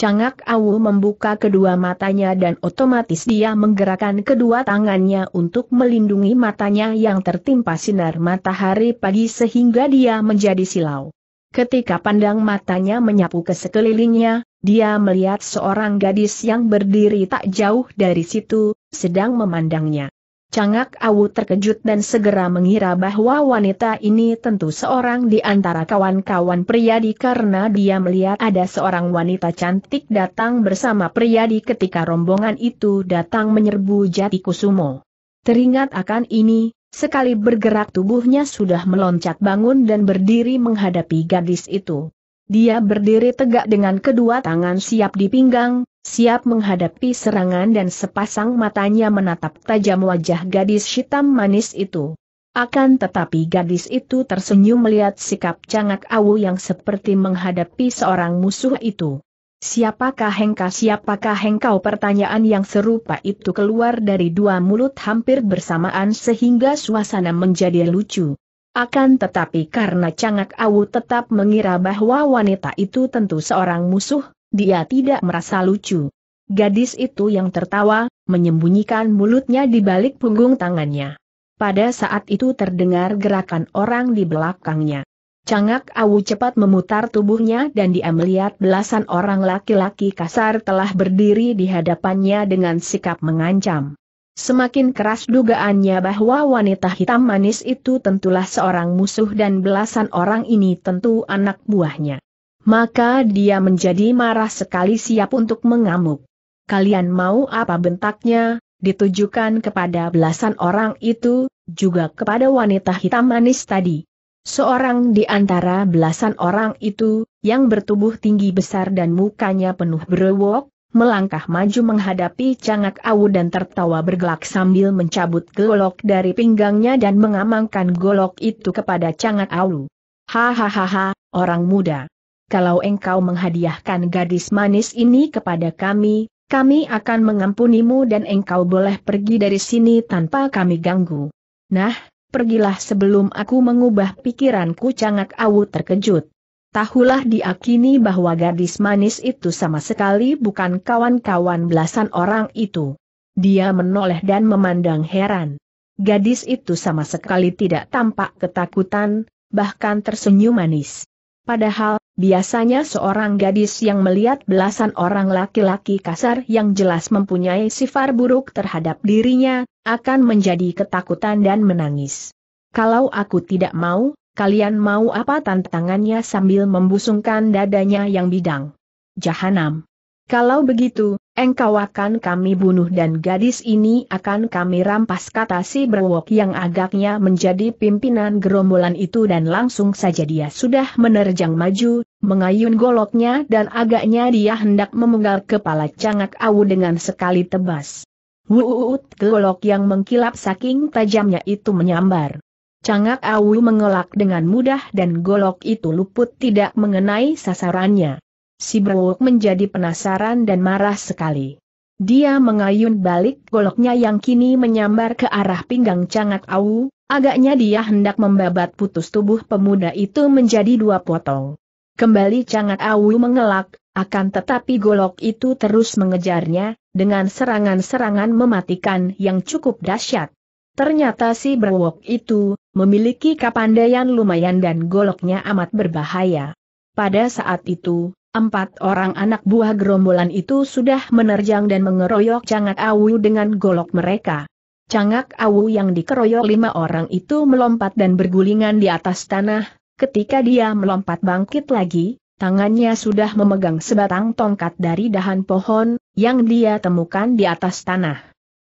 Cangak Awu membuka kedua matanya dan otomatis dia menggerakkan kedua tangannya untuk melindungi matanya yang tertimpa sinar matahari pagi sehingga dia menjadi silau. Ketika pandang matanya menyapu ke sekelilingnya, dia melihat seorang gadis yang berdiri tak jauh dari situ, sedang memandangnya. Cangak Awu terkejut dan segera mengira bahwa wanita ini tentu seorang di antara kawan-kawan di karena dia melihat ada seorang wanita cantik datang bersama pria di ketika rombongan itu datang menyerbu Jati Kusumo. Teringat akan ini, sekali bergerak tubuhnya sudah meloncat bangun dan berdiri menghadapi gadis itu. Dia berdiri tegak dengan kedua tangan siap di pinggang, siap menghadapi serangan dan sepasang matanya menatap tajam wajah gadis hitam manis itu. Akan tetapi gadis itu tersenyum melihat sikap cangak awu yang seperti menghadapi seorang musuh itu. Siapakah Hengka siapakah Hengkau pertanyaan yang serupa itu keluar dari dua mulut hampir bersamaan sehingga suasana menjadi lucu. Akan tetapi karena cangak awu tetap mengira bahwa wanita itu tentu seorang musuh, dia tidak merasa lucu. Gadis itu yang tertawa, menyembunyikan mulutnya di balik punggung tangannya. Pada saat itu terdengar gerakan orang di belakangnya. Cangak Awu cepat memutar tubuhnya dan dia melihat belasan orang laki-laki kasar telah berdiri di hadapannya dengan sikap mengancam. Semakin keras dugaannya bahwa wanita hitam manis itu tentulah seorang musuh dan belasan orang ini tentu anak buahnya maka dia menjadi marah sekali siap untuk mengamuk. Kalian mau apa bentaknya, ditujukan kepada belasan orang itu, juga kepada wanita hitam manis tadi. Seorang di antara belasan orang itu, yang bertubuh tinggi besar dan mukanya penuh berwok, melangkah maju menghadapi cangak awu dan tertawa bergelak sambil mencabut golok dari pinggangnya dan mengamankan golok itu kepada cangak awu. Hahaha, orang muda kalau engkau menghadiahkan gadis manis ini kepada kami, kami akan mengampunimu dan engkau boleh pergi dari sini tanpa kami ganggu. Nah, pergilah sebelum aku mengubah pikiranku cangak awu terkejut. Tahulah diakini bahwa gadis manis itu sama sekali bukan kawan-kawan belasan orang itu. Dia menoleh dan memandang heran. Gadis itu sama sekali tidak tampak ketakutan, bahkan tersenyum manis. Padahal, Biasanya seorang gadis yang melihat belasan orang laki-laki kasar yang jelas mempunyai sifat buruk terhadap dirinya, akan menjadi ketakutan dan menangis. Kalau aku tidak mau, kalian mau apa tantangannya sambil membusungkan dadanya yang bidang. Jahanam. Kalau begitu, engkau akan kami bunuh dan gadis ini akan kami rampas kata si berwok yang agaknya menjadi pimpinan gerombolan itu dan langsung saja dia sudah menerjang maju, mengayun goloknya dan agaknya dia hendak memenggal kepala cangak awu dengan sekali tebas. Wuut golok yang mengkilap saking tajamnya itu menyambar. Cangak awu mengelak dengan mudah dan golok itu luput tidak mengenai sasarannya si Brewok menjadi penasaran dan marah sekali. Dia mengayun balik goloknya yang kini menyambar ke arah pinggang Cangat Au, agaknya dia hendak membabat putus tubuh pemuda itu menjadi dua potong. Kembali Cangat Au mengelak, akan tetapi golok itu terus mengejarnya, dengan serangan-serangan mematikan yang cukup dahsyat. Ternyata si Brewok itu, memiliki kepandaian lumayan dan goloknya amat berbahaya. Pada saat itu, Empat orang anak buah gerombolan itu sudah menerjang dan mengeroyok Cangak Awu dengan golok mereka. Cangak Awu yang dikeroyok lima orang itu melompat dan bergulingan di atas tanah, ketika dia melompat bangkit lagi, tangannya sudah memegang sebatang tongkat dari dahan pohon, yang dia temukan di atas tanah.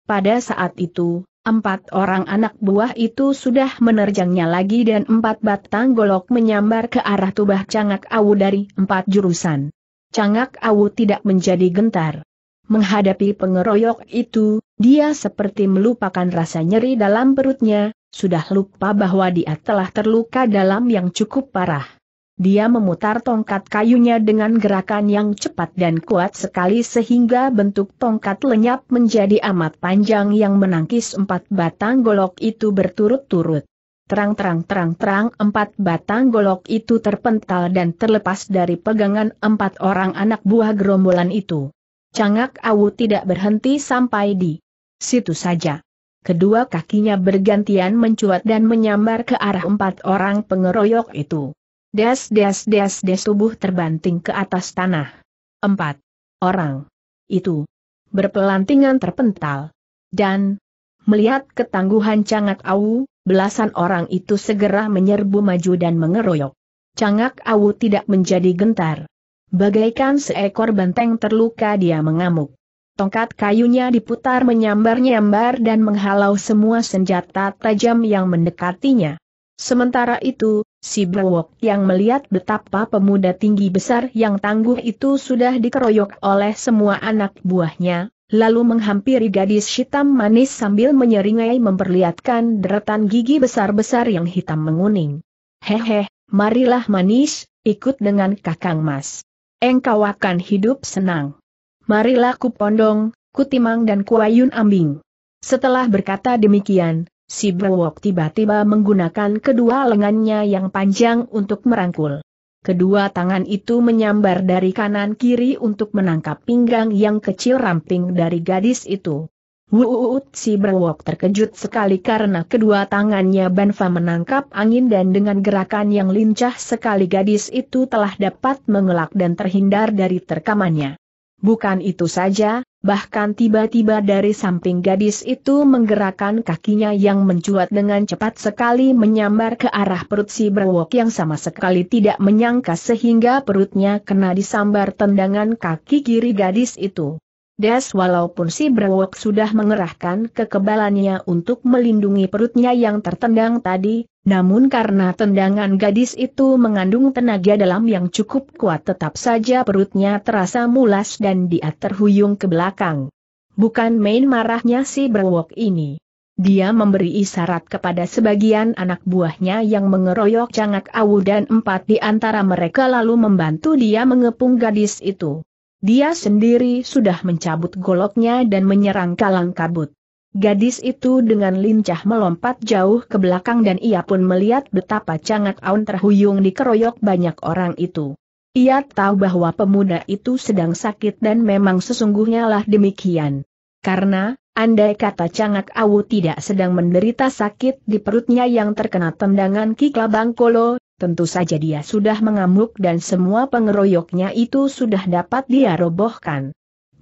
Pada saat itu, Empat orang anak buah itu sudah menerjangnya lagi dan empat batang golok menyambar ke arah tubah cangak awu dari empat jurusan. Cangak awu tidak menjadi gentar. Menghadapi pengeroyok itu, dia seperti melupakan rasa nyeri dalam perutnya, sudah lupa bahwa dia telah terluka dalam yang cukup parah. Dia memutar tongkat kayunya dengan gerakan yang cepat dan kuat sekali sehingga bentuk tongkat lenyap menjadi amat panjang yang menangkis empat batang golok itu berturut-turut. Terang-terang-terang-terang empat batang golok itu terpental dan terlepas dari pegangan empat orang anak buah gerombolan itu. Cangak Awu tidak berhenti sampai di situ saja. Kedua kakinya bergantian mencuat dan menyambar ke arah empat orang pengeroyok itu. Des des des des tubuh terbanting ke atas tanah. Empat orang itu berpelantingan terpental. Dan melihat ketangguhan cangak awu, belasan orang itu segera menyerbu maju dan mengeroyok. Cangak awu tidak menjadi gentar. Bagaikan seekor banteng terluka dia mengamuk. Tongkat kayunya diputar menyambar-nyambar dan menghalau semua senjata tajam yang mendekatinya. Sementara itu, Si Brewok yang melihat betapa pemuda tinggi besar yang tangguh itu sudah dikeroyok oleh semua anak buahnya, lalu menghampiri gadis hitam manis sambil menyeringai memperlihatkan deretan gigi besar-besar yang hitam menguning. Hehe, marilah manis, ikut dengan kakang mas. Engkau akan hidup senang. Marilah kupondong, kutimang dan kuayun ambing. Setelah berkata demikian, si Brewok tiba-tiba menggunakan kedua lengannya yang panjang untuk merangkul. Kedua tangan itu menyambar dari kanan kiri untuk menangkap pinggang yang kecil ramping dari gadis itu. Wuut si Brewok terkejut sekali karena kedua tangannya Banfa menangkap angin dan dengan gerakan yang lincah sekali gadis itu telah dapat mengelak dan terhindar dari terkamannya. Bukan itu saja, bahkan tiba-tiba dari samping gadis itu menggerakkan kakinya yang mencuat dengan cepat sekali menyambar ke arah perut si berwok yang sama sekali tidak menyangka sehingga perutnya kena disambar tendangan kaki kiri gadis itu. Das walaupun si Brewok sudah mengerahkan kekebalannya untuk melindungi perutnya yang tertendang tadi, namun karena tendangan gadis itu mengandung tenaga dalam yang cukup kuat tetap saja perutnya terasa mulas dan dia terhuyung ke belakang. Bukan main marahnya si Brewok ini. Dia memberi isyarat kepada sebagian anak buahnya yang mengeroyok cangak awu dan empat di antara mereka lalu membantu dia mengepung gadis itu. Dia sendiri sudah mencabut goloknya dan menyerang kalang kabut. Gadis itu dengan lincah melompat jauh ke belakang dan ia pun melihat betapa Cangak Aun terhuyung dikeroyok banyak orang itu. Ia tahu bahwa pemuda itu sedang sakit dan memang sesungguhnya lah demikian. Karena, andai kata Cangak Awu tidak sedang menderita sakit di perutnya yang terkena tendangan Kiklabang Kolo, Tentu saja dia sudah mengamuk dan semua pengeroyoknya itu sudah dapat dia robohkan.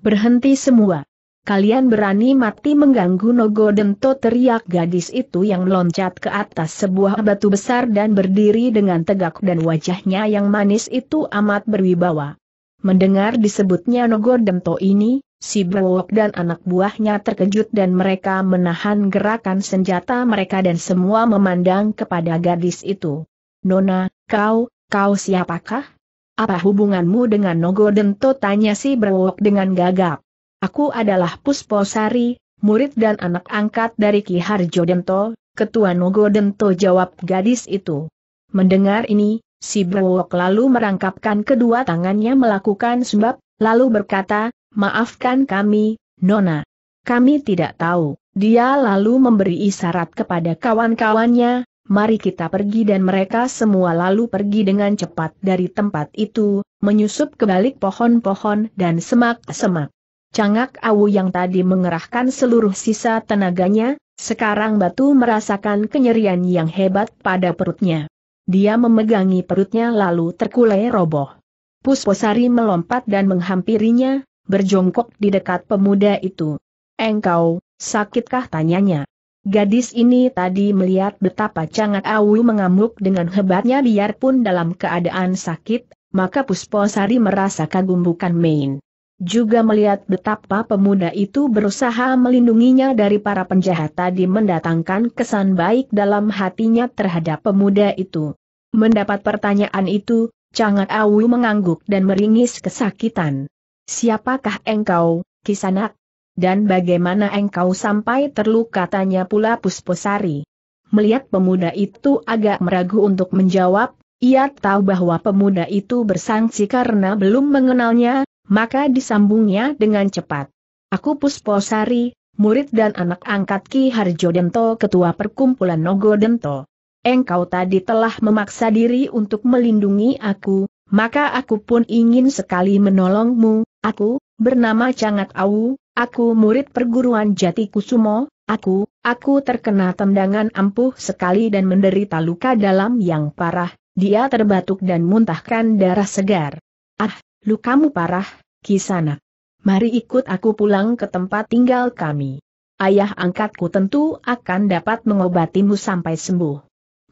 Berhenti semua. Kalian berani mati mengganggu Nogo Dento teriak gadis itu yang loncat ke atas sebuah batu besar dan berdiri dengan tegak dan wajahnya yang manis itu amat berwibawa. Mendengar disebutnya Nogo Dento ini, si Brewok dan anak buahnya terkejut dan mereka menahan gerakan senjata mereka dan semua memandang kepada gadis itu. Nona, kau, kau siapakah? Apa hubunganmu dengan Nogodento? tanya si Brook dengan gagap. Aku adalah Pusposari, murid dan anak angkat dari Ki Harjo Dento, ketua Nogodento, jawab gadis itu. Mendengar ini, si Brook lalu merangkapkan kedua tangannya melakukan sembab, lalu berkata, maafkan kami, Nona. Kami tidak tahu. Dia lalu memberi isyarat kepada kawan-kawannya, mari kita pergi dan mereka semua lalu pergi dengan cepat dari tempat itu, menyusup ke balik pohon-pohon dan semak-semak. Cangak Awu yang tadi mengerahkan seluruh sisa tenaganya, sekarang batu merasakan kenyerian yang hebat pada perutnya. Dia memegangi perutnya lalu terkulai roboh. Pusposari melompat dan menghampirinya, berjongkok di dekat pemuda itu. Engkau, sakitkah tanyanya? Gadis ini tadi melihat betapa Cangat Awu mengamuk dengan hebatnya biarpun dalam keadaan sakit, maka Pusposari merasa kagum bukan main. Juga melihat betapa pemuda itu berusaha melindunginya dari para penjahat tadi mendatangkan kesan baik dalam hatinya terhadap pemuda itu. Mendapat pertanyaan itu, Cangat Awu mengangguk dan meringis kesakitan. Siapakah engkau, Kisanak? Dan bagaimana engkau sampai terluka tanya pula Pusposari. Melihat pemuda itu agak meragu untuk menjawab, ia tahu bahwa pemuda itu bersangsi karena belum mengenalnya, maka disambungnya dengan cepat. Aku Pusposari, murid dan anak angkat Ki Harjo Dento ketua perkumpulan Nogo Dento. Engkau tadi telah memaksa diri untuk melindungi aku, maka aku pun ingin sekali menolongmu, aku, bernama Cangat Au, aku murid perguruan Jati Kusumo, aku, aku terkena tendangan ampuh sekali dan menderita luka dalam yang parah, dia terbatuk dan muntahkan darah segar. Ah, lukamu parah, Kisana. Mari ikut aku pulang ke tempat tinggal kami. Ayah angkatku tentu akan dapat mengobatimu sampai sembuh.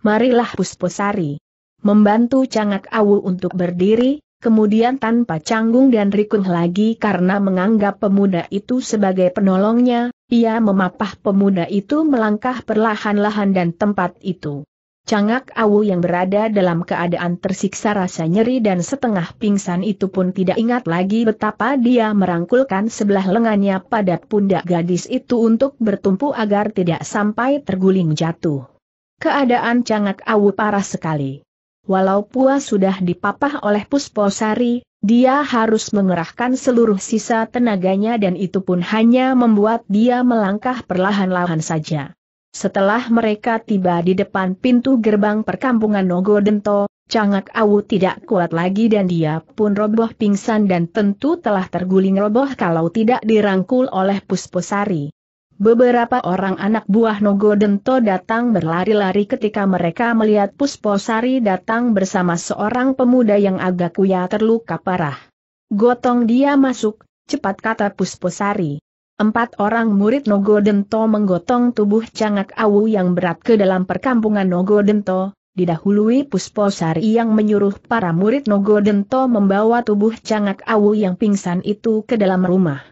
Marilah Pusposari. membantu Cangak Awu untuk berdiri, kemudian tanpa canggung dan rikun lagi karena menganggap pemuda itu sebagai penolongnya, ia memapah pemuda itu melangkah perlahan-lahan dan tempat itu. Cangak Awu yang berada dalam keadaan tersiksa rasa nyeri dan setengah pingsan itu pun tidak ingat lagi betapa dia merangkulkan sebelah lengannya pada pundak gadis itu untuk bertumpu agar tidak sampai terguling jatuh. Keadaan Cangak Awu parah sekali walau pua sudah dipapah oleh Pusposari, dia harus mengerahkan seluruh sisa tenaganya dan itu pun hanya membuat dia melangkah perlahan-lahan saja. Setelah mereka tiba di depan pintu gerbang perkampungan Nogodento, Cangak Awu tidak kuat lagi dan dia pun roboh pingsan dan tentu telah terguling roboh kalau tidak dirangkul oleh Pusposari. Beberapa orang anak buah Nogodento datang berlari-lari ketika mereka melihat Pusposari datang bersama seorang pemuda yang agak kuya terluka parah. Gotong dia masuk, cepat kata Pusposari. Empat orang murid Nogodento menggotong tubuh cangak awu yang berat ke dalam perkampungan Nogodento. didahului Pusposari yang menyuruh para murid Nogodento membawa tubuh cangak awu yang pingsan itu ke dalam rumah.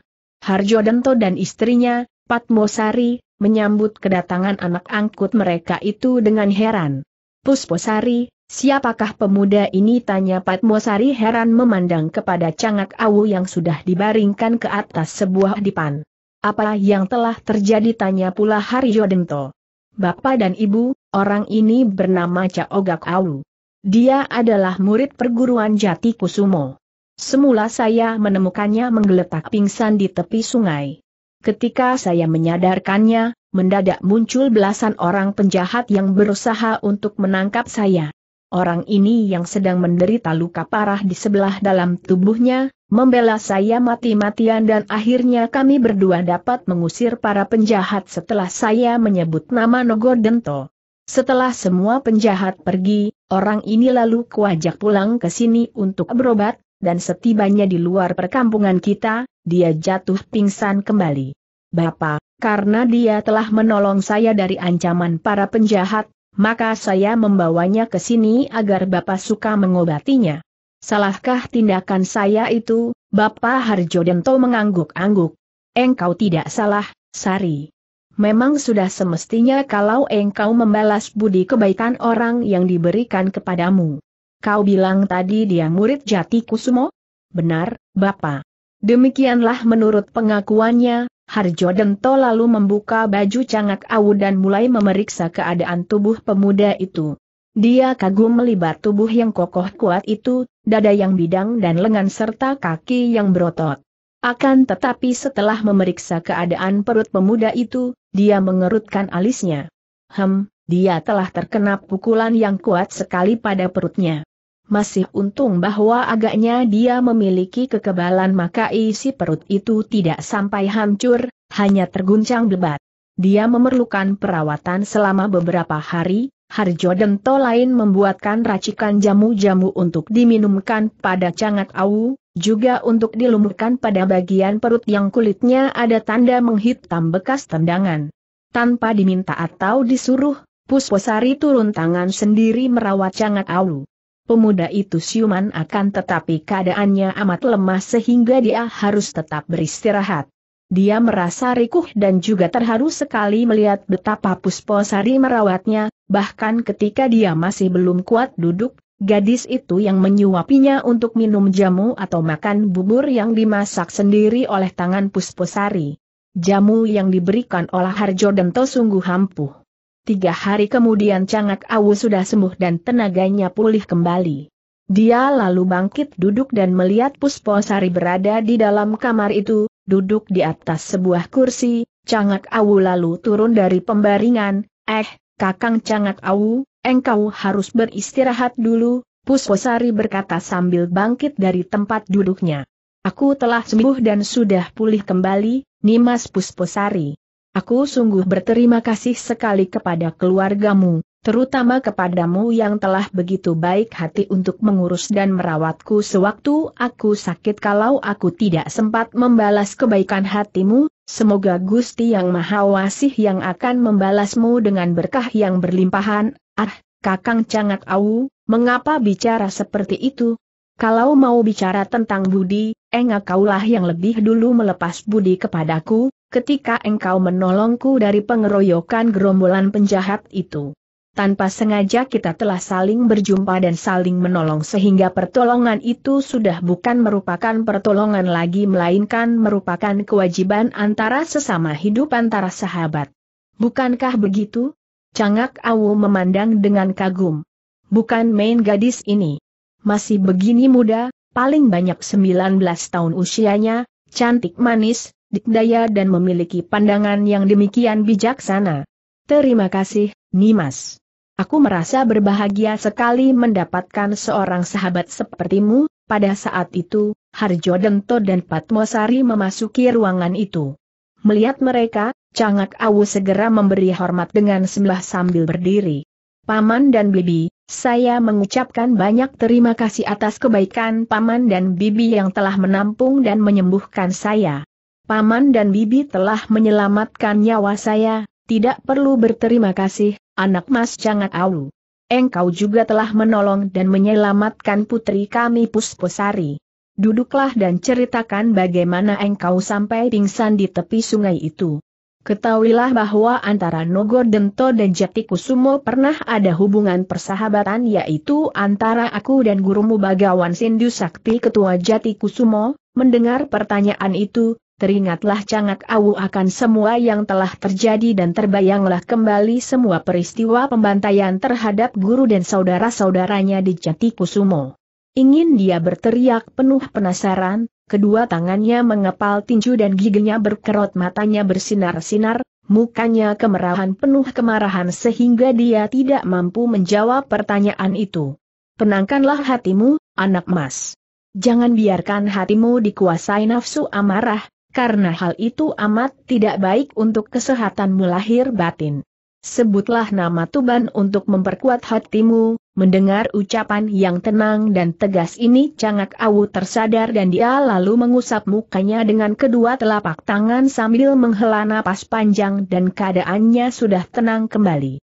Harjo Dento dan istrinya, Patmosari, menyambut kedatangan anak angkut mereka itu dengan heran. Pusposari, siapakah pemuda ini? Tanya Patmosari heran memandang kepada cangak awu yang sudah dibaringkan ke atas sebuah dipan. Apa yang telah terjadi? Tanya pula Haryo Dento. Bapak dan ibu, orang ini bernama Caogak Awu. Dia adalah murid perguruan Jati Kusumo. Semula saya menemukannya menggeletak pingsan di tepi sungai. Ketika saya menyadarkannya, mendadak muncul belasan orang penjahat yang berusaha untuk menangkap saya. Orang ini yang sedang menderita luka parah di sebelah dalam tubuhnya, membela saya mati-matian dan akhirnya kami berdua dapat mengusir para penjahat setelah saya menyebut nama Nogodento. Setelah semua penjahat pergi, orang ini lalu kuajak pulang ke sini untuk berobat, dan setibanya di luar perkampungan kita, dia jatuh pingsan kembali. Bapak, karena dia telah menolong saya dari ancaman para penjahat, maka saya membawanya ke sini agar Bapak suka mengobatinya. Salahkah tindakan saya itu, Bapak Harjo Dento mengangguk-angguk. Engkau tidak salah, Sari. Memang sudah semestinya kalau engkau membalas budi kebaikan orang yang diberikan kepadamu. Kau bilang tadi dia murid jati kusumo? Benar, Bapak. Demikianlah menurut pengakuannya, Harjo Dento lalu membuka baju cangak awu dan mulai memeriksa keadaan tubuh pemuda itu. Dia kagum melibat tubuh yang kokoh kuat itu, dada yang bidang dan lengan serta kaki yang berotot. Akan tetapi setelah memeriksa keadaan perut pemuda itu, dia mengerutkan alisnya. Hem, dia telah terkena pukulan yang kuat sekali pada perutnya masih untung bahwa agaknya dia memiliki kekebalan maka isi perut itu tidak sampai hancur, hanya terguncang debat. Dia memerlukan perawatan selama beberapa hari, Harjo Dento lain membuatkan racikan jamu-jamu untuk diminumkan pada cangat awu, juga untuk dilumurkan pada bagian perut yang kulitnya ada tanda menghitam bekas tendangan. Tanpa diminta atau disuruh, Pusposari turun tangan sendiri merawat cangat awu. Pemuda itu siuman akan tetapi keadaannya amat lemah sehingga dia harus tetap beristirahat. Dia merasa rikuh dan juga terharu sekali melihat betapa Pusposari merawatnya, bahkan ketika dia masih belum kuat duduk, gadis itu yang menyuapinya untuk minum jamu atau makan bubur yang dimasak sendiri oleh tangan Pusposari. Jamu yang diberikan oleh Harjo Dento sungguh ampuh. Tiga hari kemudian Cangak Awu sudah sembuh dan tenaganya pulih kembali. Dia lalu bangkit duduk dan melihat Pusposari berada di dalam kamar itu, duduk di atas sebuah kursi, Cangak Awu lalu turun dari pembaringan, eh, kakang Cangak Awu, engkau harus beristirahat dulu, Pusposari berkata sambil bangkit dari tempat duduknya. Aku telah sembuh dan sudah pulih kembali, Nimas Pusposari. Aku sungguh berterima kasih sekali kepada keluargamu, terutama kepadamu yang telah begitu baik hati untuk mengurus dan merawatku sewaktu aku sakit kalau aku tidak sempat membalas kebaikan hatimu, semoga Gusti Yang Maha Wasih yang akan membalasmu dengan berkah yang berlimpahan, ah, kakang Cangat awu, mengapa bicara seperti itu? Kalau mau bicara tentang budi, engak kaulah yang lebih dulu melepas budi kepadaku, ketika engkau menolongku dari pengeroyokan gerombolan penjahat itu. Tanpa sengaja kita telah saling berjumpa dan saling menolong sehingga pertolongan itu sudah bukan merupakan pertolongan lagi melainkan merupakan kewajiban antara sesama hidup antara sahabat. Bukankah begitu? Cangak Awu memandang dengan kagum. Bukan main gadis ini. Masih begini muda, paling banyak 19 tahun usianya, cantik manis, dikdaya dan memiliki pandangan yang demikian bijaksana. Terima kasih, Nimas. Aku merasa berbahagia sekali mendapatkan seorang sahabat sepertimu, pada saat itu, Harjo Dento dan Patmosari memasuki ruangan itu. Melihat mereka, Cangak Awu segera memberi hormat dengan sembah sambil berdiri. Paman dan Bibi, saya mengucapkan banyak terima kasih atas kebaikan Paman dan Bibi yang telah menampung dan menyembuhkan saya. Paman dan Bibi telah menyelamatkan nyawa saya, tidak perlu berterima kasih, anak mas jangan awu. Engkau juga telah menolong dan menyelamatkan putri kami Pusposari. Duduklah dan ceritakan bagaimana engkau sampai pingsan di tepi sungai itu. Ketahuilah bahwa antara Nogor Dento dan Jatikusumo pernah ada hubungan persahabatan yaitu antara aku dan gurumu Bagawan Sindu Sakti Ketua Jatikusumo, mendengar pertanyaan itu, teringatlah Cangak Awu akan semua yang telah terjadi dan terbayanglah kembali semua peristiwa pembantaian terhadap guru dan saudara-saudaranya di Jatikusumo. Ingin dia berteriak penuh penasaran, kedua tangannya mengepal tinju dan giginya berkerut matanya bersinar-sinar, mukanya kemerahan penuh kemarahan sehingga dia tidak mampu menjawab pertanyaan itu. Tenangkanlah hatimu, anak emas. Jangan biarkan hatimu dikuasai nafsu amarah, karena hal itu amat tidak baik untuk kesehatanmu lahir batin. Sebutlah nama Tuban untuk memperkuat hatimu, mendengar ucapan yang tenang dan tegas ini cangak awu tersadar dan dia lalu mengusap mukanya dengan kedua telapak tangan sambil menghela napas panjang dan keadaannya sudah tenang kembali.